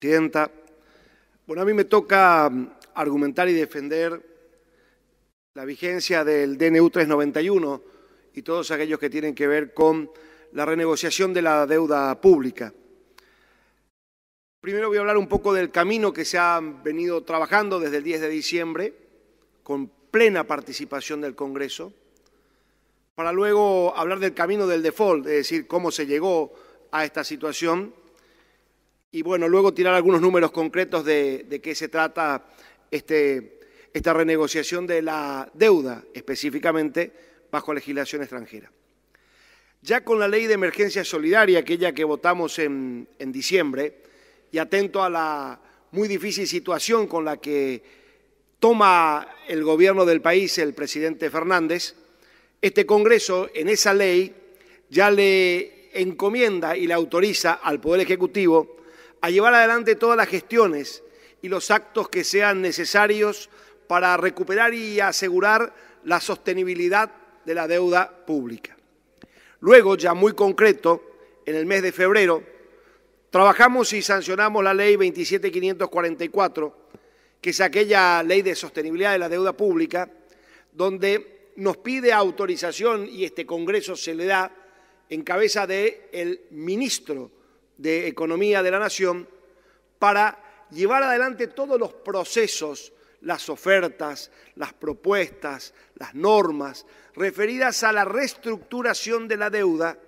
Presidenta. Bueno, a mí me toca mm, argumentar y defender la vigencia del DNU 391 y todos aquellos que tienen que ver con la renegociación de la deuda pública. Primero voy a hablar un poco del camino que se ha venido trabajando desde el 10 de diciembre, con plena participación del Congreso, para luego hablar del camino del default, es decir, cómo se llegó a esta situación y bueno, luego tirar algunos números concretos de, qué se trata este, esta renegociación de la deuda, específicamente bajo legislación extranjera. Ya con la ley de emergencia solidaria, aquella que votamos en diciembre, y atento a la muy difícil situación con la que toma el gobierno del país el presidente Fernández, este Congreso en esa ley ya le encomienda y le autoriza al Poder Ejecutivo a llevar adelante todas las gestiones y los actos que sean necesarios para recuperar y asegurar la sostenibilidad de la deuda pública. Luego, ya muy concreto, en el mes de febrero, trabajamos y sancionamos la ley 27544, que es aquella ley de sostenibilidad de la deuda pública, donde nos pide autorización y este Congreso se le da en cabeza del ministro de Economía de la Nación para llevar adelante todos los procesos, las ofertas, las propuestas, las normas referidas a la reestructuración de la deuda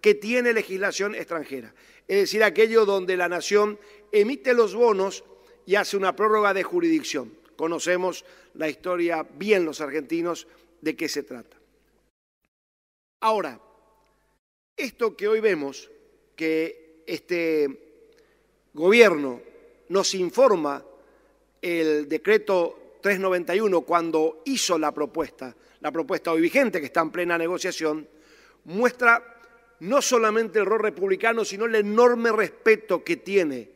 que tiene legislación extranjera. Es decir, aquello donde la nación emite los bonos y hace una prórroga de jurisdicción. Conocemos la historia bien los argentinos de qué se trata. Ahora, esto que hoy vemos, que este gobierno nos informa el decreto 391 cuando hizo la propuesta, la propuesta hoy vigente que está en plena negociación, muestra no solamente el rol republicano, sino el enorme respeto que tiene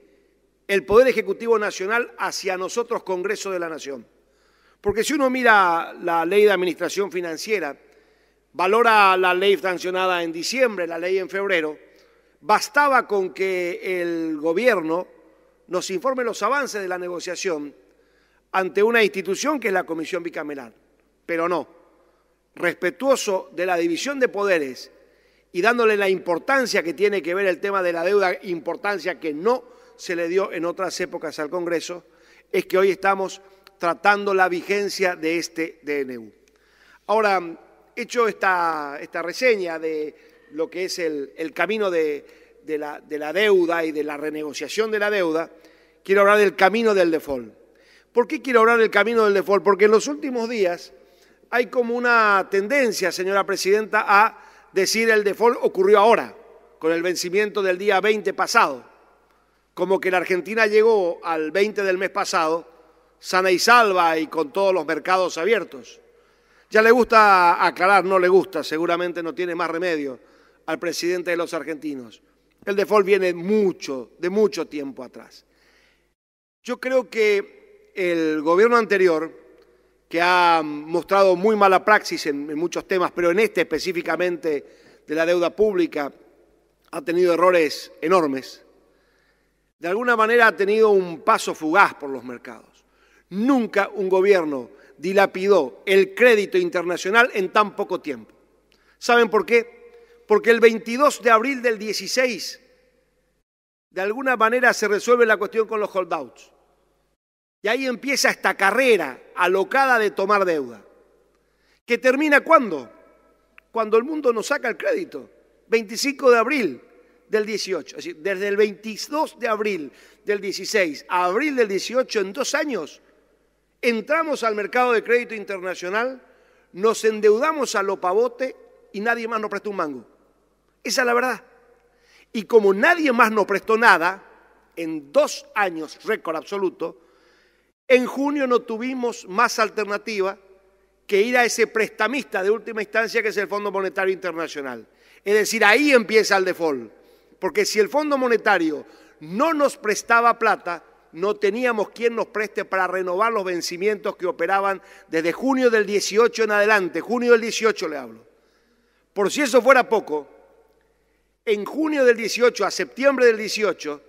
el Poder Ejecutivo Nacional hacia nosotros, Congreso de la Nación. Porque si uno mira la ley de administración financiera, valora la ley sancionada en diciembre, la ley en febrero, Bastaba con que el gobierno nos informe los avances de la negociación ante una institución que es la Comisión Bicameral. Pero no, respetuoso de la división de poderes y dándole la importancia que tiene que ver el tema de la deuda, importancia que no se le dio en otras épocas al Congreso, es que hoy estamos tratando la vigencia de este DNU. Ahora, hecho esta, esta reseña de lo que es el, camino de, la, de la deuda y de la renegociación de la deuda, quiero hablar del camino del default. ¿Por qué quiero hablar del camino del default? Porque en los últimos días hay como una tendencia, señora presidenta, a decir el default ocurrió ahora, con el vencimiento del día 20 pasado. Como que la Argentina llegó al 20 del mes pasado, sana y salva y con todos los mercados abiertos. Ya le gusta aclarar, no le gusta, seguramente no tiene más remedio al presidente de los argentinos. El default viene mucho, de mucho tiempo atrás. Yo creo que el gobierno anterior, que ha mostrado muy mala praxis en, en muchos temas, pero en este específicamente de la deuda pública, ha tenido errores enormes. De alguna manera ha tenido un paso fugaz por los mercados. Nunca un gobierno dilapidó el crédito internacional en tan poco tiempo. ¿Saben por qué? porque el 22 de abril del 16, de alguna manera se resuelve la cuestión con los holdouts. Y ahí empieza esta carrera alocada de tomar deuda. ¿Que termina cuándo? Cuando el mundo nos saca el crédito. 25 de abril del 18. Es decir, desde el 22 de abril del 16 a abril del 18, en dos años, entramos al mercado de crédito internacional, nos endeudamos a lo pavote y nadie más nos presta un mango. Esa es la verdad. Y como nadie más nos prestó nada, en dos años, récord absoluto, en junio no tuvimos más alternativa que ir a ese prestamista de última instancia que es el Fondo Monetario Internacional. Es decir, ahí empieza el default, porque si el Fondo Monetario no nos prestaba plata, no teníamos quien nos preste para renovar los vencimientos que operaban desde junio del 18 en adelante, junio del 18 le hablo. Por si eso fuera poco, en junio del 18 a septiembre del 18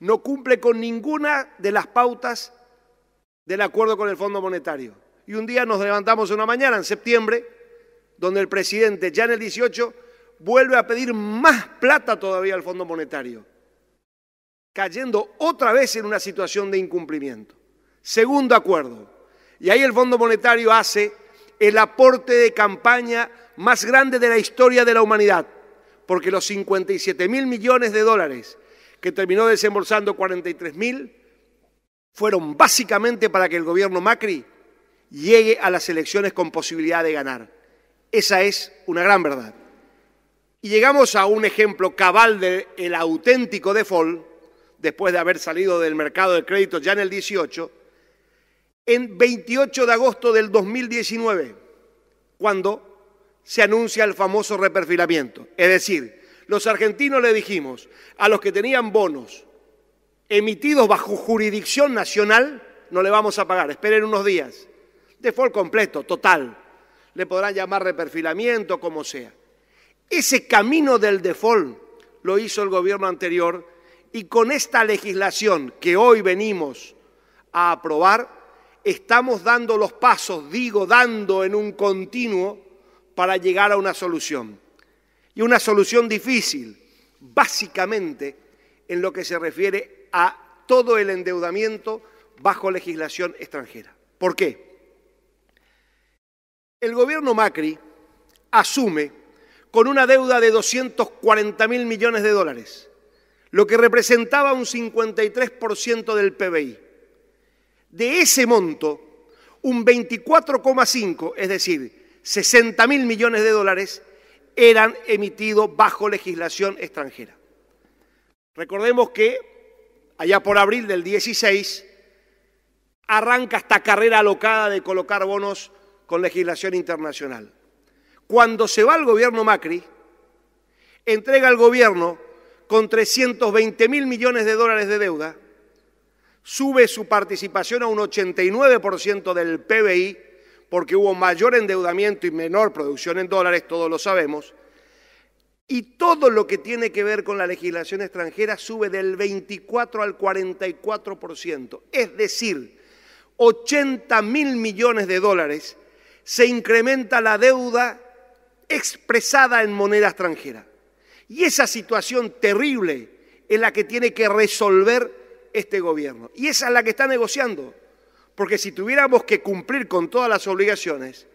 no cumple con ninguna de las pautas del acuerdo con el Fondo Monetario. Y un día nos levantamos una mañana en septiembre donde el presidente ya en el 18 vuelve a pedir más plata todavía al Fondo Monetario, cayendo otra vez en una situación de incumplimiento. Segundo acuerdo. Y ahí el Fondo Monetario hace el aporte de campaña más grande de la historia de la humanidad porque los 57 mil millones de dólares que terminó desembolsando 43 mil fueron básicamente para que el gobierno Macri llegue a las elecciones con posibilidad de ganar. Esa es una gran verdad. Y llegamos a un ejemplo cabal del auténtico default, después de haber salido del mercado de crédito ya en el 18, en 28 de agosto del 2019, cuando se anuncia el famoso reperfilamiento. Es decir, los argentinos le dijimos a los que tenían bonos emitidos bajo jurisdicción nacional, no le vamos a pagar, esperen unos días. Default completo, total. Le podrán llamar reperfilamiento, como sea. Ese camino del default lo hizo el gobierno anterior y con esta legislación que hoy venimos a aprobar, estamos dando los pasos, digo, dando en un continuo para llegar a una solución. Y una solución difícil, básicamente en lo que se refiere a todo el endeudamiento bajo legislación extranjera. ¿Por qué? El gobierno Macri asume con una deuda de 240 mil millones de dólares, lo que representaba un 53% del PBI. De ese monto, un 24,5, es decir, 60 mil millones de dólares eran emitidos bajo legislación extranjera. Recordemos que allá por abril del 16 arranca esta carrera alocada de colocar bonos con legislación internacional. Cuando se va al gobierno Macri, entrega al gobierno con 320 mil millones de dólares de deuda, sube su participación a un 89% del PBI, porque hubo mayor endeudamiento y menor producción en dólares, todos lo sabemos, y todo lo que tiene que ver con la legislación extranjera sube del 24 al 44%, es decir, 80 mil millones de dólares se incrementa la deuda expresada en moneda extranjera. Y esa situación terrible es la que tiene que resolver este gobierno. Y esa es la que está negociando. Porque si tuviéramos que cumplir con todas las obligaciones,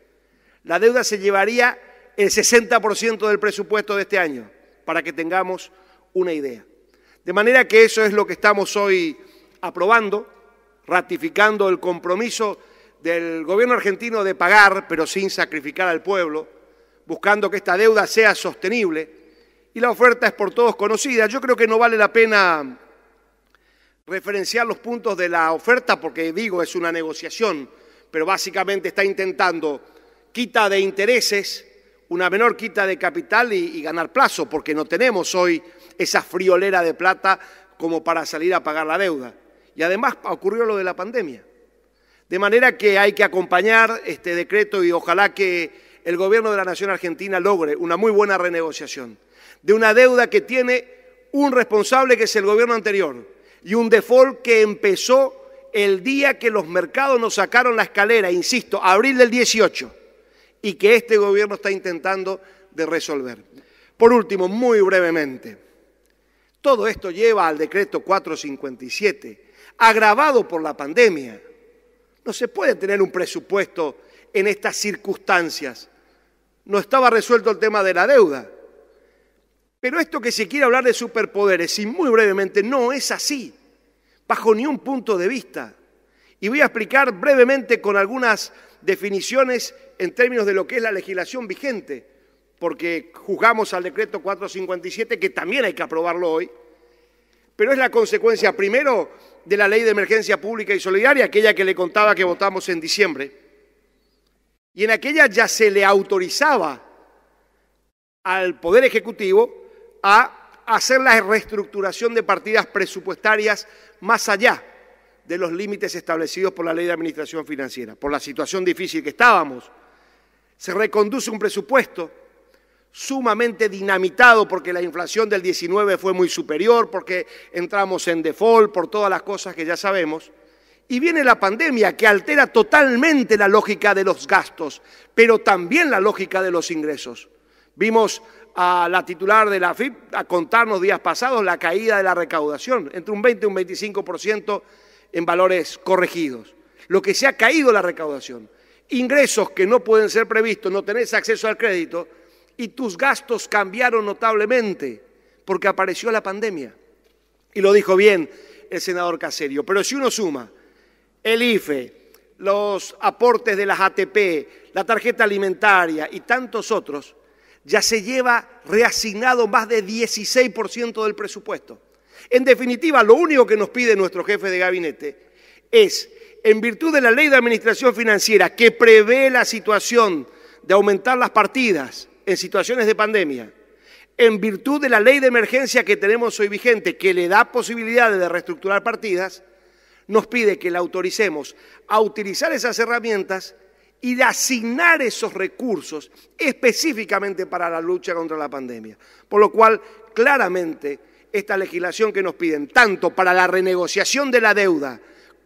la deuda se llevaría el 60% del presupuesto de este año, para que tengamos una idea. De manera que eso es lo que estamos hoy aprobando, ratificando el compromiso del gobierno argentino de pagar, pero sin sacrificar al pueblo, buscando que esta deuda sea sostenible. Y la oferta es por todos conocida. Yo creo que no vale la pena referenciar los puntos de la oferta porque digo, es una negociación, pero básicamente está intentando quita de intereses, una menor quita de capital y, y ganar plazo, porque no tenemos hoy esa friolera de plata como para salir a pagar la deuda. Y además ocurrió lo de la pandemia. De manera que hay que acompañar este decreto y ojalá que el gobierno de la Nación Argentina logre una muy buena renegociación de una deuda que tiene un responsable que es el gobierno anterior, y un default que empezó el día que los mercados nos sacaron la escalera, insisto, abril del 18, y que este gobierno está intentando de resolver. Por último, muy brevemente, todo esto lleva al decreto 457, agravado por la pandemia. No se puede tener un presupuesto en estas circunstancias. No estaba resuelto el tema de la deuda. Pero esto que se quiere hablar de superpoderes, y muy brevemente, no es así, bajo ni un punto de vista. Y voy a explicar brevemente con algunas definiciones en términos de lo que es la legislación vigente, porque juzgamos al decreto 457, que también hay que aprobarlo hoy, pero es la consecuencia primero de la ley de emergencia pública y solidaria, aquella que le contaba que votamos en diciembre, y en aquella ya se le autorizaba al Poder Ejecutivo a hacer la reestructuración de partidas presupuestarias más allá de los límites establecidos por la Ley de Administración Financiera. Por la situación difícil que estábamos, se reconduce un presupuesto sumamente dinamitado porque la inflación del 19 fue muy superior, porque entramos en default, por todas las cosas que ya sabemos. Y viene la pandemia que altera totalmente la lógica de los gastos, pero también la lógica de los ingresos. Vimos a la titular de la FIP a contarnos días pasados la caída de la recaudación, entre un 20 y un 25% en valores corregidos. Lo que se ha caído la recaudación, ingresos que no pueden ser previstos, no tenés acceso al crédito y tus gastos cambiaron notablemente porque apareció la pandemia. Y lo dijo bien el senador Caserio. Pero si uno suma el IFE, los aportes de las ATP, la tarjeta alimentaria y tantos otros, ya se lleva reasignado más de 16% del presupuesto. En definitiva, lo único que nos pide nuestro jefe de gabinete es, en virtud de la ley de administración financiera que prevé la situación de aumentar las partidas en situaciones de pandemia, en virtud de la ley de emergencia que tenemos hoy vigente, que le da posibilidades de reestructurar partidas, nos pide que la autoricemos a utilizar esas herramientas y de asignar esos recursos específicamente para la lucha contra la pandemia. Por lo cual, claramente, esta legislación que nos piden, tanto para la renegociación de la deuda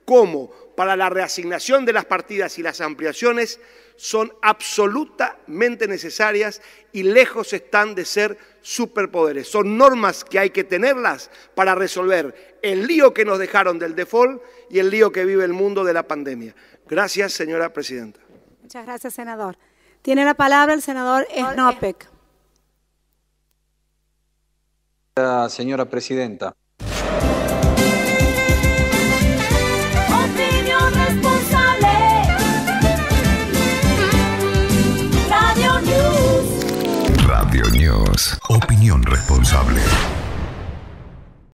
como para la reasignación de las partidas y las ampliaciones, son absolutamente necesarias y lejos están de ser superpoderes. Son normas que hay que tenerlas para resolver el lío que nos dejaron del default y el lío que vive el mundo de la pandemia. Gracias, señora presidenta. Muchas gracias, senador. Tiene la palabra el senador Snopek. Señora presidenta. Opinión responsable. Radio News. Radio News. Opinión responsable.